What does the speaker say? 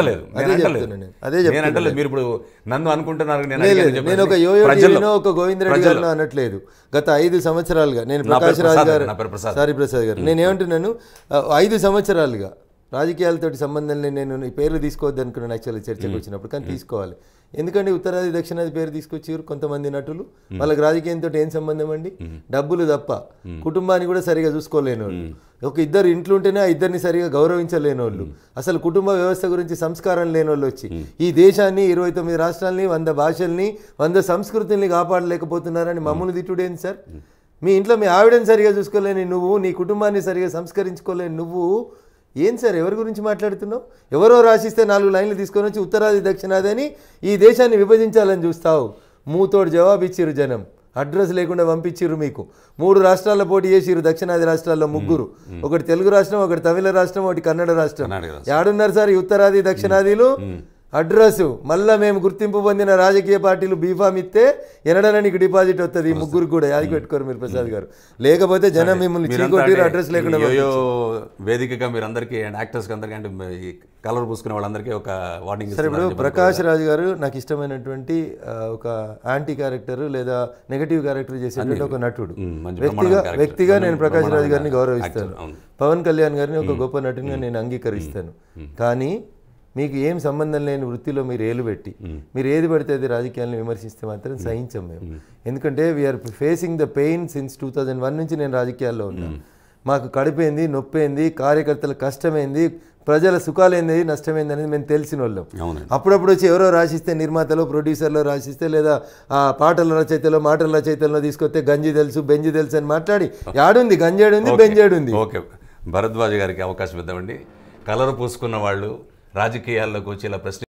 అంటలేదు అదే నేను అంటలేదు మీరు ఇప్పుడు నన్ను అనుకుంటున్నారు నేను ఒక యోయో ఒక గోవిందరెడ్డి గారు అనట్లేదు గత ఐదు సంవత్సరాలుగా నేను ప్రకాష్ రాజు గారు సారీ ప్రసాద్ గారు నేను ఏమంటున్నాను ఐదు సంవత్సరాలుగా రాజకీయాలతోటి సంబంధం లేని నేను ఈ పేర్లు తీసుకోవద్దు అనుకున్నాను యాక్చువల్గా చర్చకు వచ్చినప్పుడు కానీ తీసుకోవాలి ఎందుకంటే ఉత్తరాది దక్షిణాది పేరు తీసుకొచ్చారు కొంతమంది నటులు వాళ్ళకి రాజకీయంతో ఏం సంబంధం అండి డబ్బులు తప్ప కుటుంబాన్ని కూడా సరిగా చూసుకోలేని వాళ్ళు ఒక ఇద్దరు ఇంట్లో ఉంటేనే ఆ ఇద్దరిని సరిగా గౌరవించలేని వాళ్ళు అసలు కుటుంబ వ్యవస్థ గురించి సంస్కారం లేని వాళ్ళు వచ్చి ఈ దేశాన్ని ఇరవై తొమ్మిది రాష్ట్రాలని వంద భాషల్ని వంద సంస్కృతుల్ని కాపాడలేకపోతున్నారని మమ్మల్ని తిట్టుడేంది సార్ మీ ఇంట్లో మీ ఆవిడని సరిగా చూసుకోలేని నువ్వు నీ కుటుంబాన్ని సరిగా సంస్కరించుకోలేని నువ్వు ఏం సార్ ఎవరి గురించి మాట్లాడుతున్నావు ఎవరో రాసిస్తే నాలుగు లైన్లు తీసుకొని వచ్చి ఉత్తరాది దక్షిణాది అని ఈ దేశాన్ని విభజించాలని చూస్తావు మూతోడు జవాబు ఇచ్చిరు జనం అడ్రస్ లేకుండా పంపించిర్రు మీకు మూడు రాష్ట్రాల్లో పోటీ చేసిరు దక్షిణాది రాష్ట్రాల్లో ముగ్గురు ఒకటి తెలుగు రాష్ట్రం ఒకటి తమిళ రాష్ట్రం ఒకటి కన్నడ రాష్ట్రం యాడున్నారు సార్ ఉత్తరాది దక్షిణాదిలు అడ్రస్ మళ్ళీ మేము గుర్తింపు పొందిన రాజకీయ పార్టీలు బీఫామ్ ఇస్తే ఎనడన డిపాజిట్ వస్తుంది ముగ్గురు కూడా యాది పెట్టుకోరు మీరు ప్రసాద్ గారు లేకపోతే జనం మిమ్మల్ని చీకొట్టి అడ్రస్ లేకుండా వేదికగా మీరు అందరికీ అండ్ యాక్టర్స్కి అందరికీ అంటే కలర్ పూసుకునే వాళ్ళందరికీ ఒక వార్నింగ్ సరే ఇప్పుడు ప్రకాష్ రాజు గారు నాకు ఇష్టమైనటువంటి ఒక యాంటీ క్యారెక్టర్ లేదా నెగటివ్ క్యారెక్టర్ చేసేటువంటి ఒక నటుడు వ్యక్తిగా వ్యక్తిగా నేను ప్రకాష్ రాజు గారిని గౌరవిస్తాను పవన్ కళ్యాణ్ గారిని ఒక గొప్ప నటునిగా నేను అంగీకరిస్తాను కానీ మీకు ఏం సంబంధం లేని వృత్తిలో మీరు ఏలు పెట్టి మీరు ఏది పడితే అది రాజకీయాలను విమర్శిస్తే మాత్రం సహించం మేము ఎందుకంటే we're facing the pain since two thousand one నుంచి నేను రాజకీయాల్లో ఉన్నాను మాకు కడిపోయింది నొప్పేంది కార్యకర్తల కష్టమైంది ప్రజల సుఖాలేంది నష్టమైంది అనేది మేము తెలిసిన వాళ్ళం అప్పుడప్పుడు వచ్చి ఎవరో రాసిస్తే నిర్మాతలో ప్రొడ్యూసర్లో రాసిస్తే లేదా ఆ పాటల రచయితలో మాటల రచయితలో తీసుకొస్తే గంజి తెలుసు బెంజి తెలుసు అని మాట్లాడి యాడుంది గంజాడుంది బెంజాడుంది ఓకే భరద్వాజ్ గారికి అవకాశం ఇద్దామండి కలర్ పూసుకున్న వాళ్ళు రాజకీయాల్లోకి వచ్చి ఇలా ప్రశ్న